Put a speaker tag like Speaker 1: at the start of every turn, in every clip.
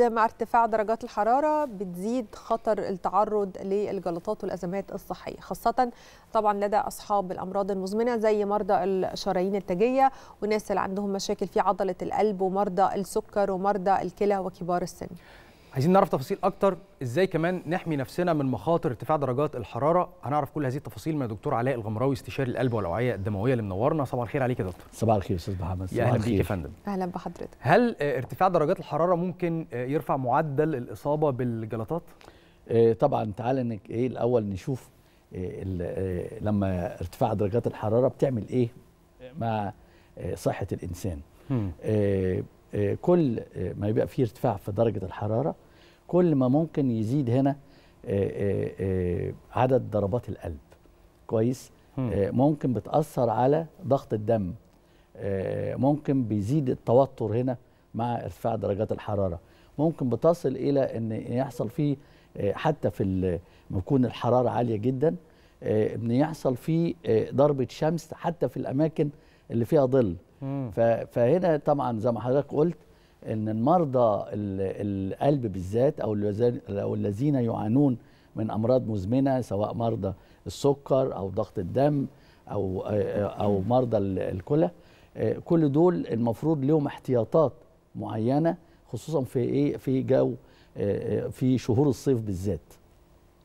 Speaker 1: مع ارتفاع درجات الحرارة بتزيد خطر التعرض للجلطات والأزمات الصحية خاصة طبعا لدى أصحاب الأمراض المزمنة زي مرضى الشرايين التاجية وناس اللي عندهم مشاكل في عضلة القلب ومرضى السكر ومرضى الكلى وكبار السن
Speaker 2: عايزين نعرف تفاصيل اكتر ازاي كمان نحمي نفسنا من مخاطر ارتفاع درجات الحراره هنعرف كل هذه التفاصيل من الدكتور علاء الغمراوي استشاري القلب والأوعية الدمويه اللي منورنا صباح الخير عليك يا دكتور صباح الخير استاذ محمد صباح اهلا بيك يا فندم اهلا بحضرتك هل آه، ارتفاع درجات الحراره ممكن آه، يرفع معدل الاصابه بالجلطات آه، طبعا تعال ايه الاول نشوف
Speaker 3: لما ارتفاع درجات الحراره بتعمل ايه مع صحه الانسان كل ما يبقى فيه ارتفاع في درجه الحراره كل ما ممكن يزيد هنا آه، آه، آه، عدد ضربات القلب كويس ممكن بتاثر على ضغط الدم ممكن بيزيد التوتر هنا مع ارتفاع درجات الحراره ممكن بتصل الى ان يحصل فيه حتى في بيكون الحراره عاليه جدا ان يحصل فيه ضربه شمس حتى في الاماكن اللي فيها ظل فهنا طبعا زي ما حضرتك قلت ان المرضى القلب بالذات او الذين يعانون من امراض مزمنه سواء مرضى السكر او ضغط الدم او او مرضى الكلى كل دول المفروض لهم احتياطات معينه خصوصا في ايه في جو في شهور الصيف بالذات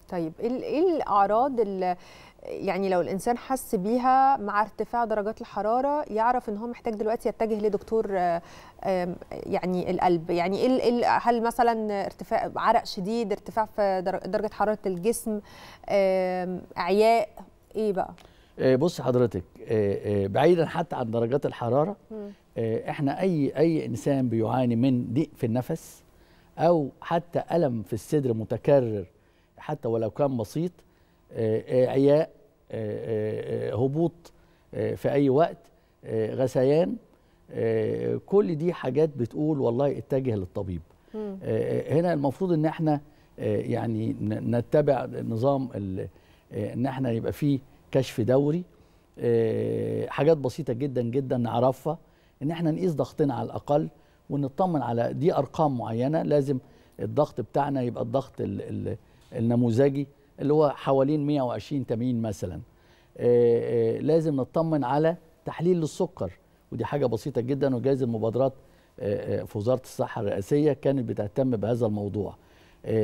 Speaker 1: طيب ايه الاعراض اللي يعني لو الانسان حس بيها مع ارتفاع درجات الحراره يعرف ان هو محتاج دلوقتي يتجه لدكتور يعني القلب يعني إيه إيه هل مثلا ارتفاع عرق شديد ارتفاع في درجه حراره الجسم اعياء ايه بقى
Speaker 3: آه، بص حضرتك آه، آه، بعيدا حتى عن درجات الحراره احنا اي اي انسان بيعاني من ضيق في النفس او حتى الم في الصدر متكرر حتى ولو كان بسيط اعياء هبوط في اي وقت غثيان كل دي حاجات بتقول والله اتجه للطبيب هنا المفروض ان احنا يعني نتبع نظام ان احنا يبقى فيه كشف دوري حاجات بسيطه جدا جدا نعرفها ان احنا نقيس ضغطنا على الاقل ونطمن على دي ارقام معينه لازم الضغط بتاعنا يبقى الضغط النموذجي اللي هو حوالين 120 تمين مثلا آه، آه، لازم نطمن على تحليل للسكر ودي حاجه بسيطه جدا وجايز المبادرات آه، في وزاره الصحه الرئاسيه كانت بتهتم بهذا الموضوع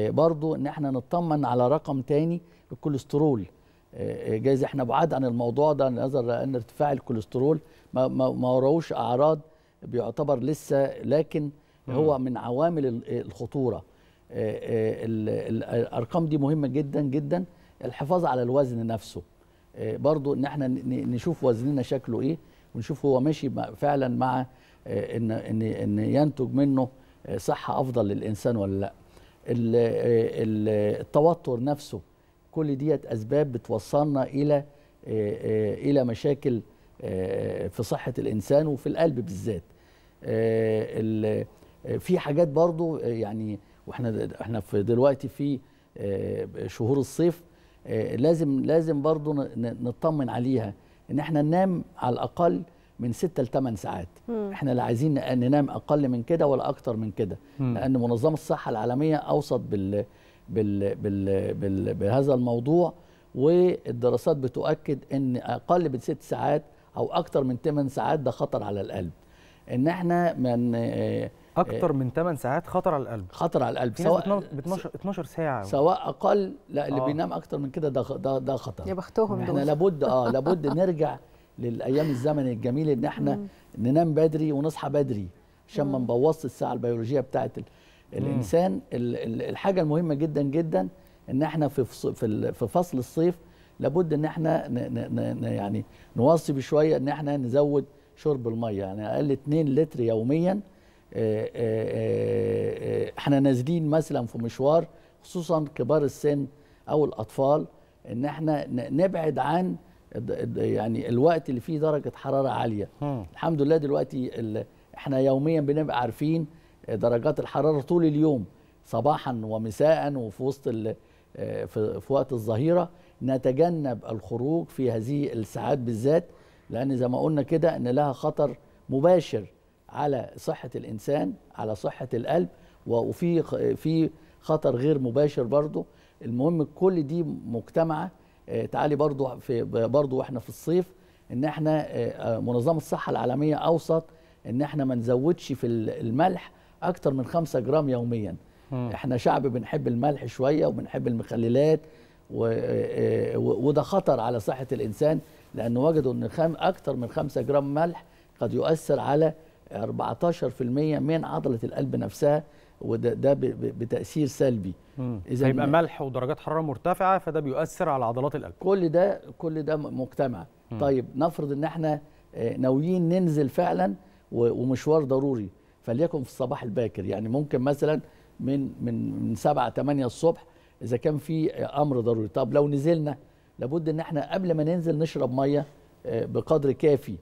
Speaker 3: برضو ان احنا نطمن على رقم تاني الكوليسترول جايز احنا بعاد عن الموضوع ده نظرا ان ارتفاع الكوليسترول ما, ما, ما وراهوش اعراض بيعتبر لسه لكن هو من عوامل الخطوره آه، آه، الارقام دي مهمه جدا جدا الحفاظ على الوزن نفسه آه، برضو ان احنا نشوف وزننا شكله ايه ونشوف هو ماشي فعلا مع ان ان ان ينتج منه صحه افضل للانسان ولا لا التوتر نفسه كل ديت اسباب بتوصلنا الى الى مشاكل في صحه الانسان وفي القلب بالذات في حاجات برضو يعني واحنا احنا في دلوقتي في آه، شهور الصيف آه، لازم لازم برضو نطمن عليها ان احنا ننام على الاقل من 6 ل 8 ساعات مم. احنا لا عايزين ننام اقل من كده ولا اكتر من كده لان منظمه الصحه العالميه اوصت بال بال بال, بال... بهذا الموضوع والدراسات بتؤكد ان اقل من 6 ساعات او اكتر من 8 ساعات ده خطر على القلب ان احنا من آه، اكتر آه. من 8 ساعات خطر على القلب خطر على القلب سواء 12
Speaker 2: 12 ساعه سواء
Speaker 3: اقل لا اللي آه. بينام اكتر من كده ده ده ده خطر يا بختهم دول احنا لابد اه لابد نرجع للايام الزمن الجميل ان احنا ننام بدري ونصحى بدري عشان ما نبوظش الساعه البيولوجيه بتاعه الانسان الحاجه المهمه جدا جدا ان احنا في في فصل الصيف لابد ان احنا يعني نواصي بشويه ان احنا نزود شرب الميه يعني اقل 2 لتر يوميا آه، آه، آه، احنا نازلين مثلا في مشوار خصوصا كبار السن او الاطفال ان احنا نبعد عن يعني الوقت اللي فيه درجه حراره عاليه الحمد لله دلوقتي احنا يوميا بنبقى عارفين درجات الحراره طول اليوم صباحا ومساء وفي وسط في وقت الظهيره نتجنب الخروج في هذه الساعات بالذات لان زي ما قلنا كده ان لها خطر مباشر على صحه الانسان على صحه القلب وفي في خطر غير مباشر برضه المهم كل دي مجتمعه آه، تعالي برضه في برضه واحنا في الصيف ان احنا آه، آه، منظمه الصحه العالميه اوصت ان احنا ما نزودش في الملح اكتر من 5 جرام يوميا احنا شعب بنحب الملح شويه وبنحب المخللات وده خطر على صحه الانسان لانه وجدوا ان خام اكتر من 5 جرام ملح قد يؤثر على 14% من عضله القلب نفسها وده ده بتاثير سلبي اذا هيبقى
Speaker 2: ملح ودرجات حراره مرتفعه فده بيؤثر على عضلات القلب
Speaker 3: كل ده كل ده مجتمع م. طيب نفرض ان احنا آه، ناويين ننزل فعلا ومشوار ضروري فليكن في الصباح الباكر يعني ممكن مثلا من من من 7 8 الصبح اذا كان في آه، امر ضروري طب لو نزلنا لابد ان احنا قبل ما ننزل نشرب ميه آه، بقدر كافي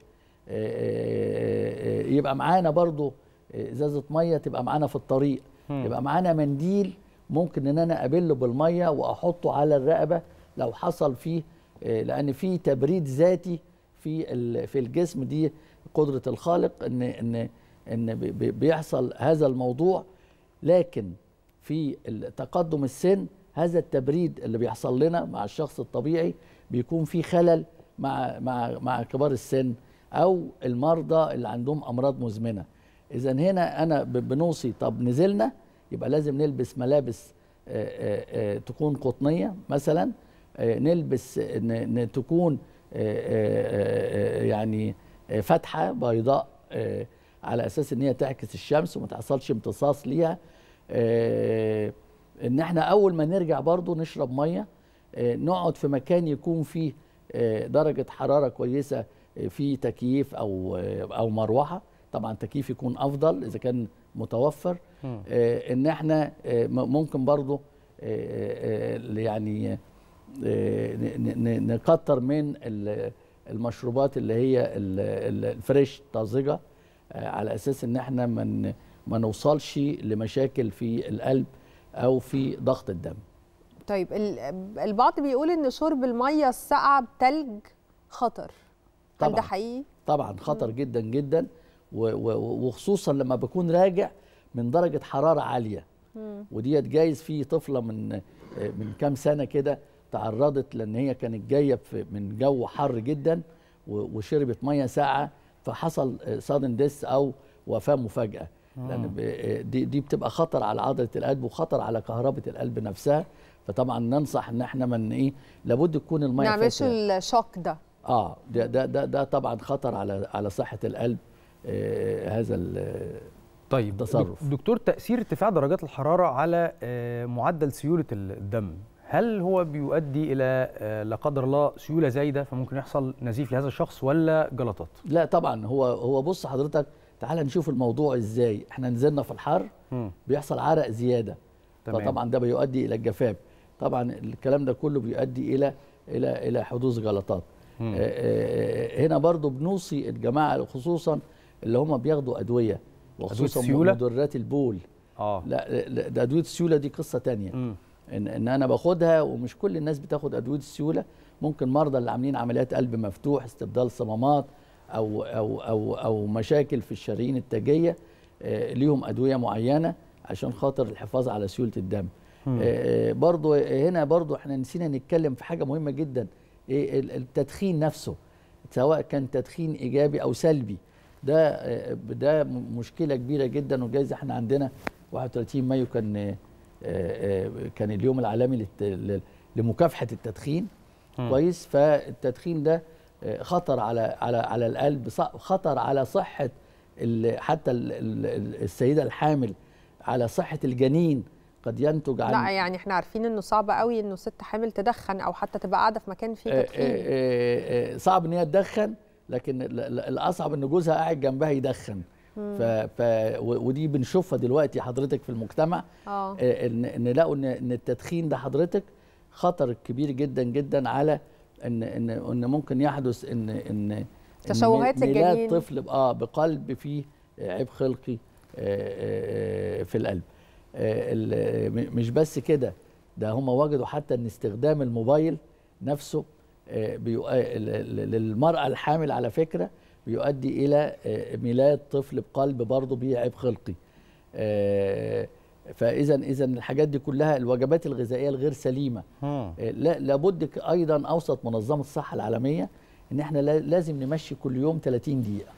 Speaker 3: آه، آه، آه، يبقى معانا برضو ازازه ميه تبقى معانا في الطريق يبقى معانا منديل ممكن ان انا ابله بالميه واحطه على الرقبه لو حصل فيه لان في تبريد ذاتي في في الجسم دي قدره الخالق ان ان ان بيحصل هذا الموضوع لكن في تقدم السن هذا التبريد اللي بيحصل لنا مع الشخص الطبيعي بيكون في خلل مع مع مع كبار السن او المرضى اللي عندهم امراض مزمنه اذا هنا انا بنوصي طب نزلنا يبقى لازم نلبس ملابس آه، آه، آه، تكون قطنيه مثلا نلبس تكون يعني فاتحه بيضاء على اساس ان هي تعكس الشمس وما تحصلش امتصاص ليها ان احنا اول ما نرجع برضو نشرب ميه نقعد في مكان يكون فيه درجه حراره كويسه في تكييف او او مروحه طبعا تكييف يكون افضل اذا كان متوفر آه، ان احنا آه، ممكن برضه آه، يعني نكتر من المشروبات اللي هي الفريش طازجه على اساس ان احنا من ما نوصلش لمشاكل في القلب او في ضغط الدم
Speaker 1: طيب البعض بيقول ان شرب الميه الساقعه بتلج خطر طبعا ده حقيقي
Speaker 3: طبعا خطر مم. جدا جدا وخصوصا لما بكون راجع من درجه حراره عاليه وديت جايز في طفله من من كام سنه كده تعرضت لان هي كانت جايه من جو حر جدا وشربت ميه ساقعه فحصل سادن ديس او وفاه مفاجاه آه. لان دي دي بتبقى خطر على عضله القلب وخطر على كهربه القلب نفسها فطبعا ننصح ان احنا من ايه لابد تكون الميه ما نعملش
Speaker 1: الشوك ده
Speaker 3: اه ده ده ده, ده طبعا خطر على على صحه القلب
Speaker 2: آه هذا طيب التصرف دكتور تاثير ارتفاع درجات الحراره على آه معدل سيوله الدم هل هو بيؤدي الى آه، لا قدر الله سيوله زايده فممكن يحصل نزيف لهذا الشخص ولا جلطات؟ لا طبعا هو هو
Speaker 3: بص حضرتك تعال نشوف الموضوع ازاي، احنا نزلنا في الحر بيحصل عرق زياده تمام. فطبعا ده بيؤدي الى الجفاف، طبعا الكلام ده كله بيؤدي الى الى الى حدوث جلطات. آه، آه، هنا برضو بنوصي الجماعه خصوصا اللي هم بياخدوا ادويه وخصوصا أدوية مدرات البول اه لا ده ادويه السيوله دي قصه تانية ان ان انا باخدها ومش كل الناس بتاخد ادويه السيوله ممكن مرضى اللي عاملين عمليات قلب مفتوح استبدال صمامات او او او او مشاكل في الشرايين التاجيه آه، ليهم ادويه معينه عشان خاطر الحفاظ على سيوله الدم برضو هنا برضو احنا نسينا نتكلم في حاجه مهمه جدا ايه التدخين نفسه سواء كان تدخين ايجابي او سلبي ده ده مشكله كبيره جدا وجايز احنا عندنا 31 مايو كان آه، آه، كان اليوم العالمي لمكافحه التدخين كويس فالتدخين ده آه، خطر على على على القلب خطر على صحه حتى السيده الحامل على صحه الجنين قد ينتج عن لا يعني
Speaker 1: احنا عارفين انه صعب قوي انه ست حامل تدخن او حتى تبقى قاعده في مكان فيه آه، آه، تدخين
Speaker 3: آه، صعب ان هي تدخن لكن الاصعب ان جوزها قاعد جنبها يدخن ف... ف... ودي بنشوفها دلوقتي حضرتك في المجتمع آه. ان ان لقوا ان ان التدخين ده حضرتك خطر كبير جدا جدا على ان ان ان ممكن يحدث ان ان تشوهات الجنين ميلاد طفل اه بقلب فيه عيب خلقي في القلب آه، مش بس كده ده هم وجدوا حتى ان استخدام الموبايل نفسه آه، آه، للمرأة الحامل على فكرة بيؤدي إلى ميلاد طفل بقلب برضه بيعب عيب خلقي فاذا اذا الحاجات دي كلها الوجبات الغذائيه الغير سليمه لا لابد ايضا اوسط منظمه الصحه العالميه ان احنا لازم نمشي كل يوم 30 دقيقه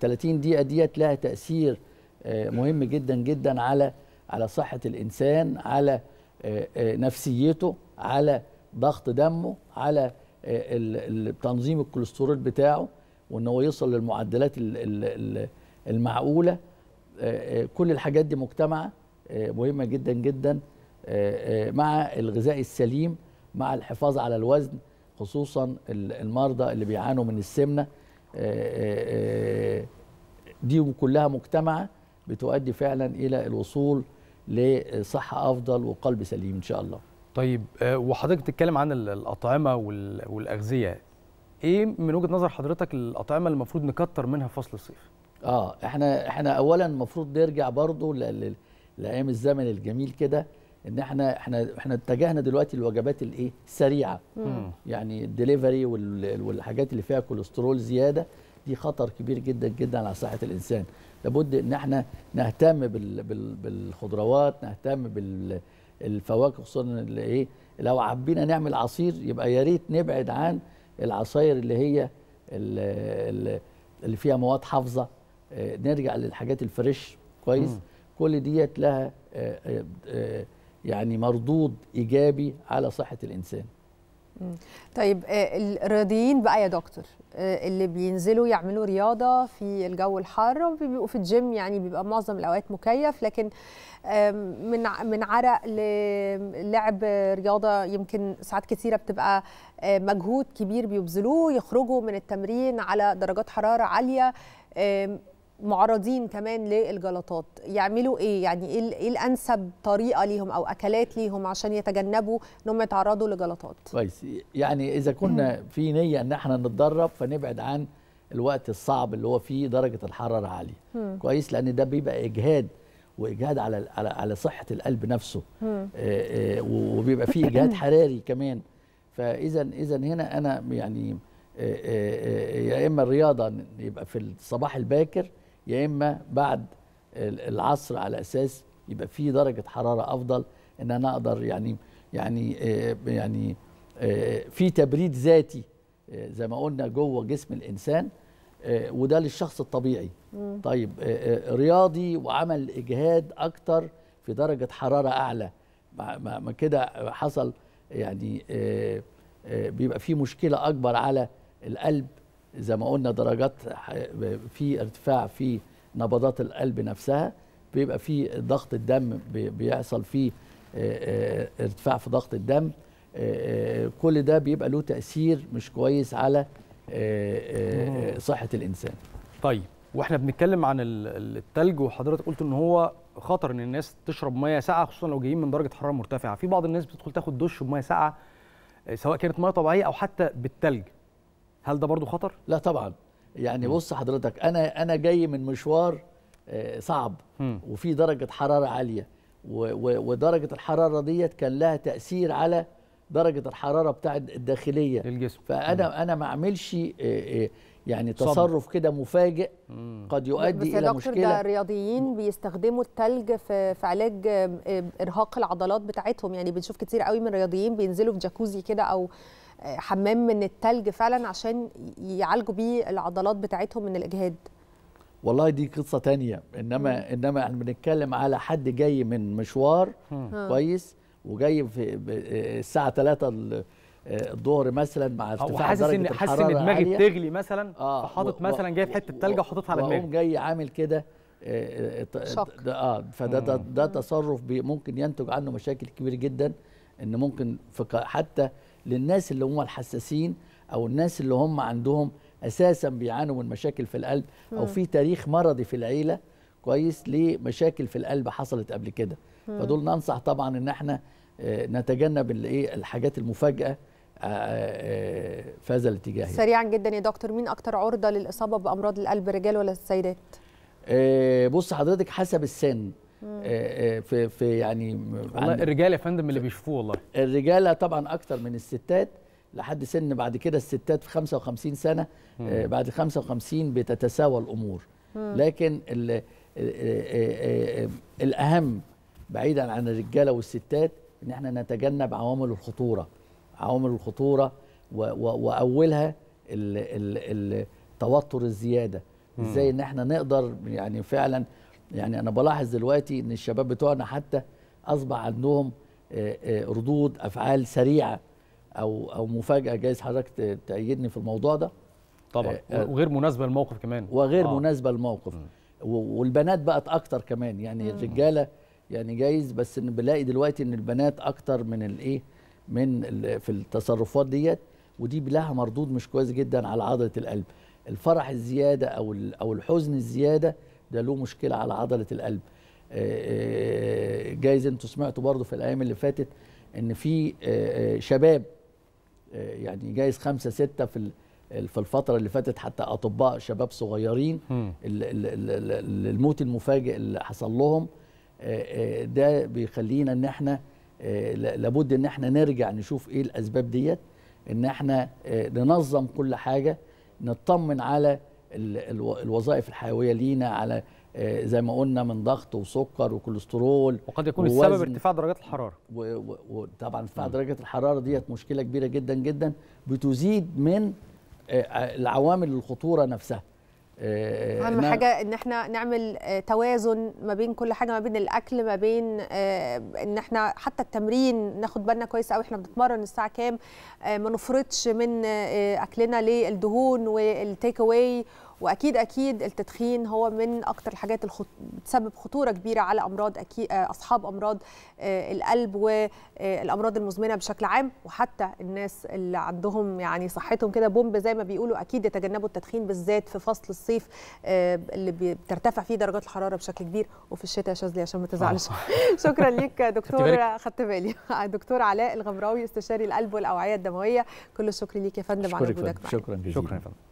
Speaker 3: 30 دقيقه ديت لها تاثير مهم جدا جدا على على صحة الإنسان على آه، آه، نفسيته على ضغط دمه على آه، تنظيم الكوليسترول بتاعه وان هو يوصل للمعدلات المعقوله كل الحاجات دي مجتمعه مهمه جدا جدا مع الغذاء السليم مع الحفاظ على الوزن خصوصا المرضى اللي بيعانوا من السمنه دي كلها مجتمعه بتؤدي فعلا الى الوصول
Speaker 2: لصحه افضل وقلب سليم ان شاء الله طيب آه، وحضرتك بتتكلم عن الاطعمه والاغذيه ايه من وجهه نظر حضرتك الاطعمه اللي المفروض نكتر منها في فصل
Speaker 3: الصيف اه احنا احنا اولا المفروض نرجع برضو لايام الزمن الجميل كده ان احنا احنا احنا اتجهنا دلوقتي الوجبات الايه السريعه يعني الدليفري والحاجات اللي فيها كوليسترول زياده دي خطر كبير جدا جدا على صحه الانسان لابد ان احنا نهتم بالخضروات نهتم بالفواكه خصوصا ايه لو عبينا نعمل عصير يبقى يا ريت نبعد عن العصاير اللي هي اللي فيها مواد حافظه آه، نرجع للحاجات الفريش كويس مم. كل ديت لها آه، آه، يعني مردود ايجابي على صحه الانسان
Speaker 1: طيب آه، الرياضيين بقى يا دكتور آه، اللي بينزلوا يعملوا رياضه في الجو الحار وبيبقوا في الجيم يعني بيبقى معظم الاوقات مكيف لكن من من عرق للعب رياضه يمكن ساعات كثيره بتبقى آه، مجهود كبير بيبذلوه يخرجوا من التمرين على درجات حراره عاليه معرضين كمان للجلطات يعملوا ايه يعني إيه, ايه الانسب طريقه ليهم او اكلات ليهم عشان يتجنبوا انهم يتعرضوا لجلطات
Speaker 3: كويس يعني اذا كنا في نيه ان احنا نتدرب فنبعد عن الوقت الصعب اللي هو فيه درجه الحراره عاليه كويس لان ده بيبقى اجهاد واجهاد على على صحه القلب نفسه آه، آه، وبيبقى فيه اجهاد حراري كمان فاذا اذا هنا انا يعني آه، يا اما الرياضه يبقى في الصباح الباكر يا اما بعد العصر على اساس يبقى في درجه حراره افضل ان انا اقدر يعني يعني آه، يعني آه، في تبريد ذاتي آه، زي ما قلنا جوه جسم الانسان وده للشخص الطبيعي مم. طيب رياضي وعمل اجهاد اكتر في درجه حراره اعلى ما كده حصل يعني بيبقى في مشكله اكبر على القلب زي ما قلنا درجات في ارتفاع في نبضات القلب نفسها بيبقى في ضغط الدم بيحصل فيه ارتفاع في ضغط الدم كل ده بيبقى له
Speaker 2: تاثير مش كويس على صحه الانسان طيب واحنا بنتكلم عن التلج وحضرتك قلت ان هو خطر ان الناس تشرب ميه ساقعه خصوصا لو جايين من درجه حراره مرتفعه في بعض الناس بتدخل تاخد دش بميه ساقعه سواء كانت ميه طبيعيه او حتى بالتلج هل ده برضو خطر؟ لا طبعا يعني بص حضرتك انا
Speaker 3: انا جاي من مشوار آه، صعب وفي درجه حراره عاليه ودرجه الحراره ديت كان لها تاثير على درجه الحراره بتاعه الداخليه الجسم فانا م. انا ما اعملش آه، آه، يعني تصرف كده مفاجئ قد يؤدي بس الى مشكله ده
Speaker 1: الرياضيين بيستخدموا التلج في, في علاج ارهاق العضلات بتاعتهم يعني بنشوف كتير قوي من الرياضيين بينزلوا في جاكوزي كده او حمام من التلج فعلا عشان يعالجوا بيه العضلات بتاعتهم من الاجهاد
Speaker 3: والله دي قصه تانية انما م. انما احنا بنتكلم على حد جاي من مشوار كويس وجاي في آه، الساعه 3 آه، الظهر مثلا مع ارتفاع درجه إن حاسس ان دماغي بتغلي
Speaker 2: مثلا آه فحاطط مثلا جاي في حته تلج وحاططها على دماغي
Speaker 3: جاي عامل كده اه, آه، فده ده, ده تصرف ممكن ينتج عنه مشاكل كبيره جدا ان ممكن حتى للناس اللي هم الحساسين او الناس اللي هم عندهم اساسا بيعانوا من مشاكل في القلب او في تاريخ مرضي في العيله كويس لمشاكل في القلب حصلت قبل كده فدول ننصح طبعا ان احنا آه، نتجنب الايه الحاجات المفاجاه آه، آه، في هذا الاتجاه يعني.
Speaker 1: سريعا جدا يا دكتور مين اكتر عرضه للاصابه بامراض القلب رجال ولا السيدات
Speaker 3: بص حضرتك حسب السن آه، آه، في في يعني والله الرجال يا فندم اللي بيشوفوه والله الرجاله طبعا اكتر من الستات لحد سن بعد كده الستات في 55 سنه مم. آه، بعد 55 بتتساوى الامور مم. لكن الـ الاهم بعيدا عن الرجاله والستات ان احنا نتجنب عوامل الخطوره عوامل الخطوره واولها التوتر الزياده ازاي ان احنا نقدر يعني فعلا يعني انا بلاحظ دلوقتي ان الشباب بتوعنا حتى اصبح عندهم آه، آه، ردود افعال سريعه او او مفاجاه جايز حضرتك تأيدني في الموضوع ده طبعا آه،
Speaker 2: وغير مناسبه للموقف كمان وغير آه. مناسبه
Speaker 3: للموقف والبنات بقت اكتر كمان يعني الرجاله يعني جايز بس بنلاقي دلوقتي ان البنات اكتر من الايه من في التصرفات ديت ودي لها مردود مش كويس جدا على عضله القلب الفرح الزياده او او الحزن الزياده ده له مشكله على عضله القلب آه، آه، جايز انتوا سمعتوا برضو في الايام اللي فاتت ان في آه، شباب يعني جايز خمسة ستة في في الفترة اللي فاتت حتى أطباء شباب صغيرين الموت المفاجئ اللي حصل لهم ده بيخلينا ان احنا لابد ان احنا نرجع نشوف ايه الاسباب ديت ان احنا ننظم كل حاجة نطمن على الوظائف الحيويه لينا على آه، زي ما قلنا من ضغط وسكر وكوليسترول وقد يكون السبب ارتفاع درجات الحراره وطبعا ارتفاع درجه الحراره ديت مشكله كبيره جدا جدا بتزيد من آه، آه، العوامل الخطوره نفسها آه، اهم نعم. حاجه
Speaker 1: ان احنا نعمل آه، توازن ما بين كل حاجه ما بين الاكل ما بين آه، ان احنا حتى التمرين ناخد بالنا كويس قوي احنا بنتمرن الساعه كام ما نفرطش من اكلنا للدهون والتيك اواي واكيد اكيد التدخين هو من اكتر الحاجات اللي بتسبب خطوره كبيره على امراض أكيد اصحاب امراض آه، القلب والامراض آه، المزمنه بشكل عام وحتى الناس اللي عندهم يعني صحتهم كده بومب زي ما بيقولوا اكيد يتجنبوا التدخين بالذات في فصل الصيف آه، اللي بترتفع فيه درجات الحراره بشكل كبير وفي الشتاء يا شاذلي عشان ما تزعلش شكرا ليك دكتور خدت بالي دكتور علاء الغمراوي استشاري القلب والاوعيه الدمويه كل الشكر ليك يا فندم على وجودك
Speaker 3: شكرا جزيلا شكرا يا فندم